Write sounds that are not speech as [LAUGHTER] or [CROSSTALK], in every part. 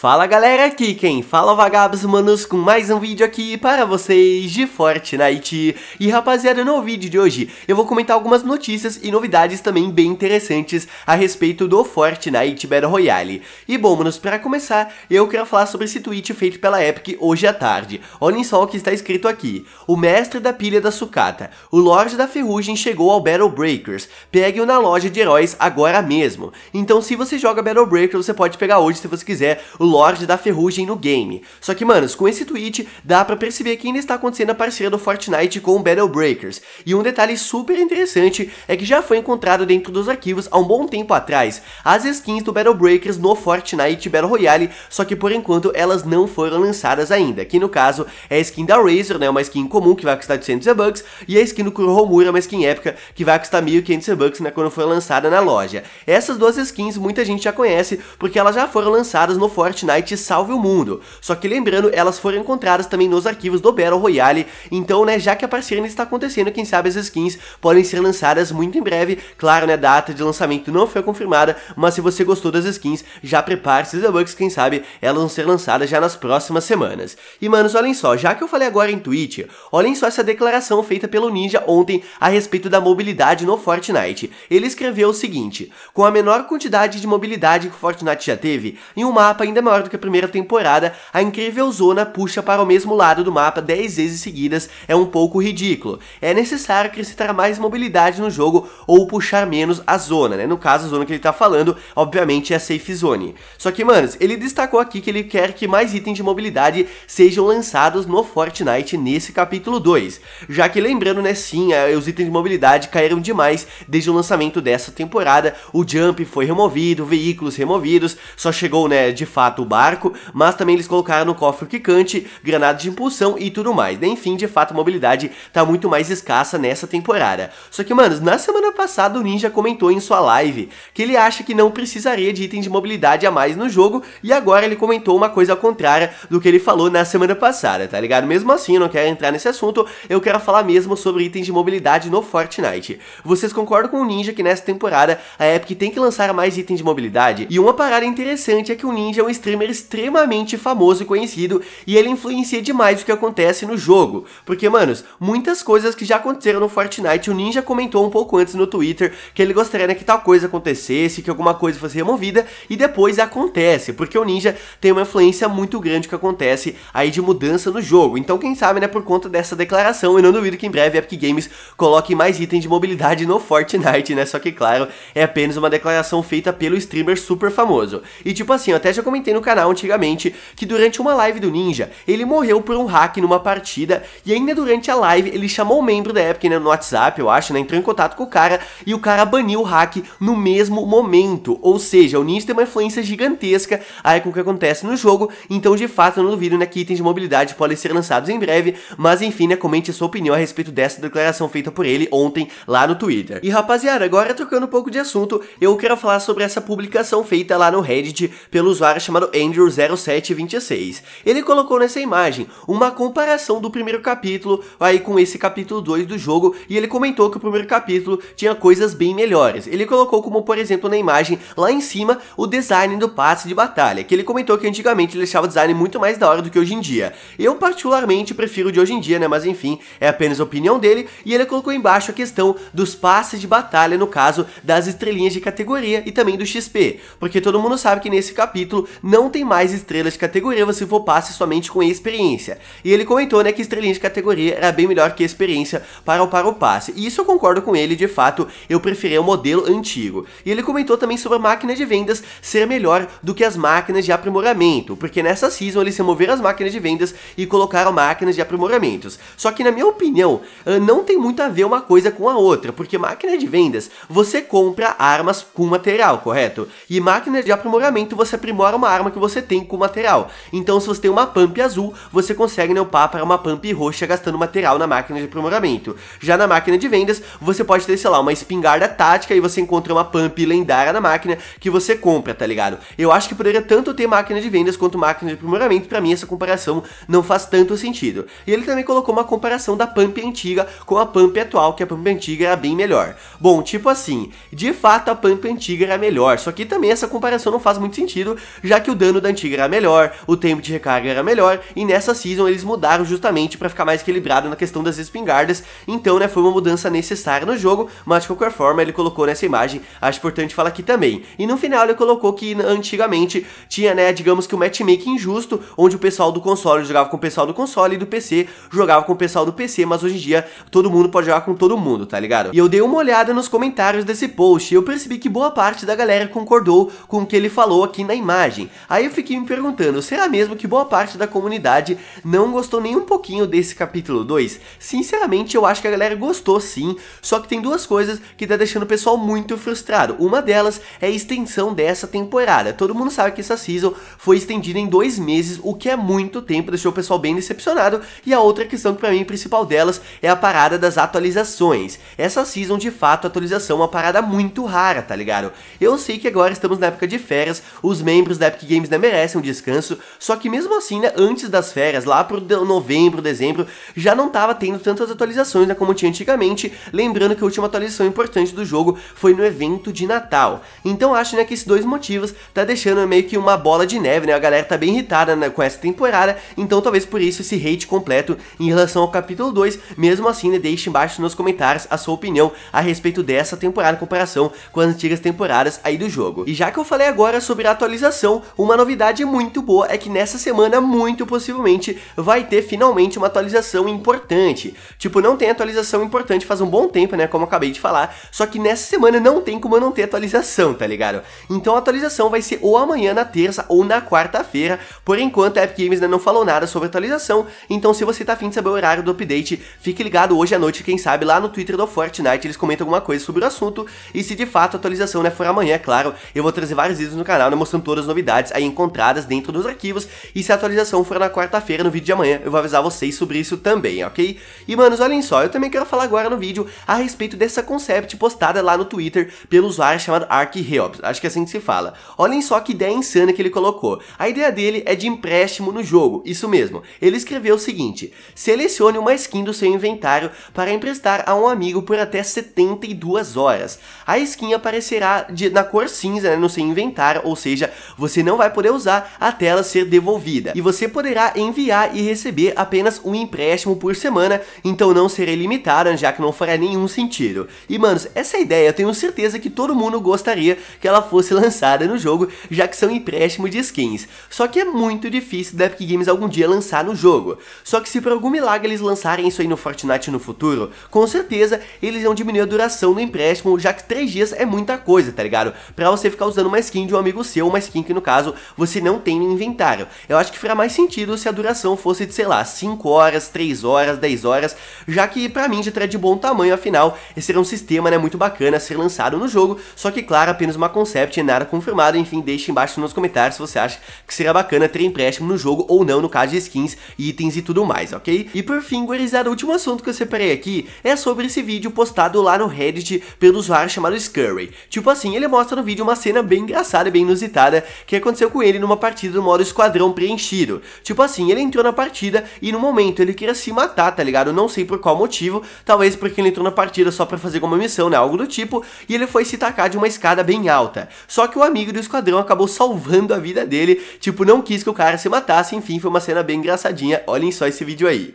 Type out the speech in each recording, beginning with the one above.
Fala galera, aqui quem fala é Vagabos Manos com mais um vídeo aqui para vocês de Fortnite. E rapaziada, no vídeo de hoje eu vou comentar algumas notícias e novidades também bem interessantes a respeito do Fortnite Battle Royale. E bom, manos, para começar, eu quero falar sobre esse tweet feito pela Epic hoje à tarde. Olhem só o que está escrito aqui. O mestre da pilha da sucata, o Lorde da Ferrugem chegou ao Battle Breakers. Pegue-o na loja de heróis agora mesmo. Então se você joga Battle Breakers, você pode pegar hoje se você quiser o Lorde da Ferrugem no game. Só que, manos, com esse tweet dá pra perceber que ainda está acontecendo a parceria do Fortnite com o Battle Breakers. E um detalhe super interessante é que já foi encontrado dentro dos arquivos há um bom tempo atrás as skins do Battle Breakers no Fortnite Battle Royale, só que por enquanto elas não foram lançadas ainda, que no caso é a skin da Razer, né, uma skin comum que vai custar 800 bucks e a skin do Kurohomura, uma skin épica, que vai custar 1.500 bucks né, quando for lançada na loja. Essas duas skins muita gente já conhece, porque elas já foram lançadas no Fortnite Fortnite Salve o Mundo. Só que lembrando, elas foram encontradas também nos arquivos do Battle Royale, então, né, já que a parceria está acontecendo, quem sabe as skins podem ser lançadas muito em breve. Claro, né, data de lançamento não foi confirmada, mas se você gostou das skins, já prepare-se os bugs, quem sabe elas vão ser lançadas já nas próximas semanas. E manos, olhem só, já que eu falei agora em Twitch, olhem só essa declaração feita pelo Ninja ontem a respeito da mobilidade no Fortnite. Ele escreveu o seguinte: com a menor quantidade de mobilidade que o Fortnite já teve, em um mapa ainda maior do que a primeira temporada, a incrível zona puxa para o mesmo lado do mapa 10 vezes seguidas é um pouco ridículo. É necessário acrescentar mais mobilidade no jogo ou puxar menos a zona, né? No caso, a zona que ele tá falando, obviamente, é a safe zone. Só que, manos, ele destacou aqui que ele quer que mais itens de mobilidade sejam lançados no Fortnite nesse capítulo 2. Já que, lembrando, né, sim, os itens de mobilidade caíram demais desde o lançamento dessa temporada. O jump foi removido, veículos removidos, só chegou, né, de fato, o barco, mas também eles colocaram no cofre o quicante, granada de impulsão e tudo mais. Né, enfim, de fato, a mobilidade tá muito mais escassa nessa temporada. Só que, mano, na semana passada o Ninja comentou em sua live que ele acha que não precisaria de item de mobilidade a mais no jogo, e agora ele comentou uma coisa ao contrário do que ele falou na semana passada, tá ligado? Mesmo assim, eu não quero entrar nesse assunto, eu quero falar mesmo sobre itens de mobilidade no Fortnite. Vocês concordam com o Ninja que nessa temporada a Epic tem que lançar mais itens de mobilidade? E uma parada interessante é que o Ninja é um streamer extremamente famoso e conhecido e ele influencia demais o que acontece no jogo. Porque, manos, muitas coisas que já aconteceram no Fortnite, o Ninja comentou um pouco antes no Twitter que ele gostaria né, que tal coisa acontecesse, que alguma coisa fosse removida e depois acontece, porque o Ninja tem uma influência muito grande que acontece aí de mudança no jogo. Então, quem sabe, né, por conta dessa declaração, eu não duvido que em breve a Epic Games coloque mais itens de mobilidade no Fortnite, né? Só que, claro, é apenas uma declaração feita pelo streamer super famoso. E tipo assim, eu até já comentei comentei no canal antigamente que durante uma live do Ninja, ele morreu por um hack numa partida e ainda durante a live ele chamou o um membro da Epic né, no WhatsApp, eu acho, né, entrou em contato com o cara e o cara baniu o hack no mesmo momento. Ou seja, o Ninja tem uma influência gigantesca aí com o que acontece no jogo, então de fato eu não duvido né, que itens de mobilidade podem ser lançados em breve, mas enfim, né, comente a sua opinião a respeito dessa declaração feita por ele ontem lá no Twitter. E rapaziada, agora trocando um pouco de assunto, eu quero falar sobre essa publicação feita lá no Reddit pelo usuário chamado chamado Andrew0726. Ele colocou nessa imagem uma comparação do primeiro capítulo aí com esse capítulo 2 do jogo e ele comentou que o primeiro capítulo tinha coisas bem melhores. Ele colocou como, por exemplo, na imagem lá em cima o design do passe de batalha, que ele comentou que antigamente ele achava o design muito mais da hora do que hoje em dia. Eu particularmente prefiro de hoje em dia, né, mas enfim, é apenas a opinião dele e ele colocou embaixo a questão dos passes de batalha, no caso das estrelinhas de categoria e também do XP, porque todo mundo sabe que nesse capítulo não tem mais estrelas de categoria, você for passe somente com experiência. E ele comentou, né, que estrelinha de categoria era bem melhor que experiência para o para o passe. E isso eu concordo com ele, de fato, eu preferi o modelo antigo. E ele comentou também sobre a máquina de vendas ser melhor do que as máquinas de aprimoramento, porque nessa season eles removeram as máquinas de vendas e colocaram máquinas de aprimoramentos. Só que na minha opinião, ah, não tem muito a ver uma coisa com a outra, porque máquina de vendas, você compra armas com material, correto? E máquina de aprimoramento, você aprimora uma arma arma que você tem com o material. Então se você tem uma pump azul, você consegue upar para uma pump roxa gastando material na máquina de aprimoramento. Já na máquina de vendas, você pode ter, sei lá, uma espingarda tática e você encontra uma pump lendária na máquina que você compra, tá ligado? Eu acho que poderia tanto ter máquina de vendas quanto máquina de aprimoramento, para mim essa comparação não faz tanto sentido. E ele também colocou uma comparação da pump antiga com a pump atual, que a pump antiga era bem melhor. Bom, tipo assim, de fato a pump antiga era melhor, só que também essa comparação não faz muito sentido, já que que o dano da antiga era melhor, o tempo de recarga era melhor, e nessa season eles mudaram justamente para ficar mais equilibrado na questão das espingardas, então né, foi uma mudança necessária no jogo, mas de qualquer forma ele colocou nessa imagem, acho importante falar aqui também. E no final ele colocou que antigamente tinha, né, digamos que um matchmaking injusto, onde o pessoal do console jogava com o pessoal do console e do PC jogava com o pessoal do PC, mas hoje em dia todo mundo pode jogar com todo mundo, tá ligado? E eu dei uma olhada nos comentários desse post e eu percebi que boa parte da galera concordou com o que ele falou aqui na imagem. Aí eu fiquei me perguntando, será mesmo que boa parte da comunidade não gostou nem um pouquinho desse capítulo 2? Sinceramente, eu acho que a galera gostou sim, só que tem duas coisas que tá deixando o pessoal muito frustrado. Uma delas é a extensão dessa temporada. Todo mundo sabe que essa season foi estendida em dois meses, o que é muito tempo, deixou o pessoal bem decepcionado. E a outra questão que pra mim principal delas é a parada das atualizações. Essa season, de fato, a atualização é uma parada muito rara, tá ligado? Eu sei que agora estamos na época de férias, os membros da Epic games né, merece um descanso, só que mesmo assim, né, antes das férias, lá pro novembro, dezembro, já não tava tendo tantas atualizações né, como tinha antigamente, lembrando que a última atualização importante do jogo foi no evento de Natal. Então acho né, que esses dois motivos tá deixando meio que uma bola de neve, né, a galera tá bem irritada né, com essa temporada, então talvez por isso esse hate completo em relação ao capítulo 2, mesmo assim né, deixe embaixo nos comentários a sua opinião a respeito dessa temporada em comparação com as antigas temporadas aí do jogo. E já que eu falei agora sobre a atualização, uma novidade muito boa é que nessa semana, muito possivelmente, vai ter finalmente uma atualização importante. Tipo, não tem atualização importante faz um bom tempo, né? Como eu acabei de falar. Só que nessa semana não tem como eu não ter atualização, tá ligado? Então a atualização vai ser ou amanhã na terça ou na quarta-feira. Por enquanto, a Epic Games não falou nada sobre atualização. Então, se você tá afim de saber o horário do update, fique ligado hoje à noite, quem sabe, lá no Twitter do Fortnite eles comentam alguma coisa sobre o assunto. E se de fato a atualização né, for amanhã, é claro, eu vou trazer vários vídeos no canal né, mostrando todas as novidades novidades aí encontradas dentro dos arquivos, e se a atualização for na quarta-feira no vídeo de amanhã, eu vou avisar vocês sobre isso também, ok? E manos, olhem só, eu também quero falar agora no vídeo a respeito dessa concept postada lá no Twitter pelo usuário chamado Ark acho que é assim que se fala. Olhem só que ideia insana que ele colocou. A ideia dele é de empréstimo no jogo, isso mesmo. Ele escreveu o seguinte, selecione uma skin do seu inventário para emprestar a um amigo por até 72 horas. A skin aparecerá de, na cor cinza né, no seu inventário, ou seja, você não não vai poder usar até ela ser devolvida. E você poderá enviar e receber apenas um empréstimo por semana, então não será limitada, já que não fará nenhum sentido. E manos, essa é ideia eu tenho certeza que todo mundo gostaria que ela fosse [LAUGHS] lançada no jogo, já que são empréstimos de skins. Só que é muito difícil da Epic Games algum dia lançar no jogo. Só que se por algum milagre eles lançarem isso aí no Fortnite no futuro, com certeza eles vão diminuir a duração do empréstimo, já que 3 dias é muita coisa, tá ligado? Pra você ficar usando uma skin de um amigo seu, uma skin que no caso caso você não tem inventário. Eu acho que faria mais sentido se a duração fosse de, sei lá, 5 horas, 3 horas, 10 horas, já que para mim já teria de bom tamanho, afinal, esse era um sistema né, muito bacana a ser lançado no jogo, só que claro, apenas uma concept e nada confirmado, enfim, deixe embaixo nos comentários se você acha que seria bacana ter empréstimo no jogo ou não, no caso de skins, itens e tudo mais, ok? E por fim, gurizada, o último assunto que eu separei aqui é sobre esse vídeo postado lá no Reddit pelo usuário chamado Scurry. Tipo assim, ele mostra no vídeo uma cena bem engraçada e bem inusitada, que é aconteceu com ele numa partida do modo esquadrão preenchido. Tipo assim, ele entrou na partida e no momento ele queria se matar, tá ligado? Não sei por qual motivo, talvez porque ele entrou na partida só para fazer uma missão, né? Algo do tipo, e ele foi se tacar de uma escada bem alta. Só que o amigo do esquadrão acabou salvando a vida dele, tipo, não quis que o cara se matasse, enfim, foi uma cena bem engraçadinha, olhem só esse vídeo aí.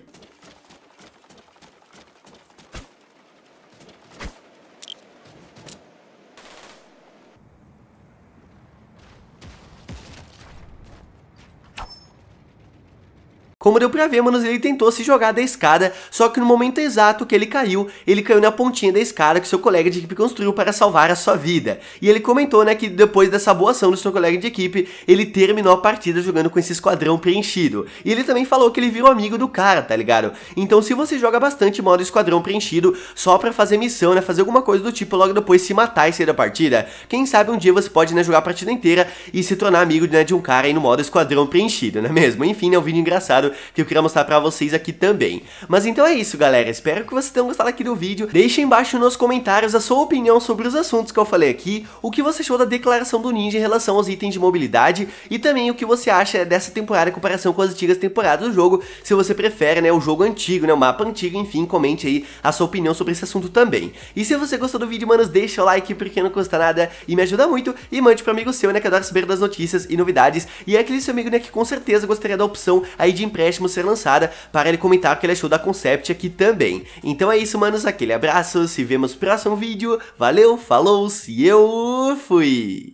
Como deu pra ver, manos, ele tentou se jogar da escada, só que no momento exato que ele caiu, ele caiu na pontinha da escada que seu colega de equipe construiu para salvar a sua vida. E ele comentou, né, que depois dessa boa ação do seu colega de equipe, ele terminou a partida jogando com esse esquadrão preenchido. E ele também falou que ele virou amigo do cara, tá ligado? Então se você joga bastante modo esquadrão preenchido só pra fazer missão, né, fazer alguma coisa do tipo logo depois se matar e sair da partida, quem sabe um dia você pode, né, jogar a partida inteira e se tornar amigo, né, de um cara aí no modo esquadrão preenchido, não é mesmo? Enfim, é um vídeo engraçado que eu queria mostrar pra vocês aqui também. Mas então é isso, galera. Espero que vocês tenham gostado aqui do vídeo. Deixem embaixo nos comentários a sua opinião sobre os assuntos que eu falei aqui, o que você achou da declaração do Ninja em relação aos itens de mobilidade e também o que você acha dessa temporada em comparação com as antigas temporadas do jogo, se você prefere, né, o jogo antigo, né, o mapa antigo, enfim, comente aí a sua opinião sobre esse assunto também. E se você gostou do vídeo, manos, deixa o like porque não custa nada e me ajuda muito e mande pro amigo seu, né, que adora saber das notícias e novidades e é aquele seu amigo, né, que com certeza gostaria da opção aí de empréstimo ser lançada para ele comentar o que ele achou da Concept aqui também. Então é isso, manos. Aquele abraço, se vemos no próximo vídeo. Valeu, falou, se eu fui!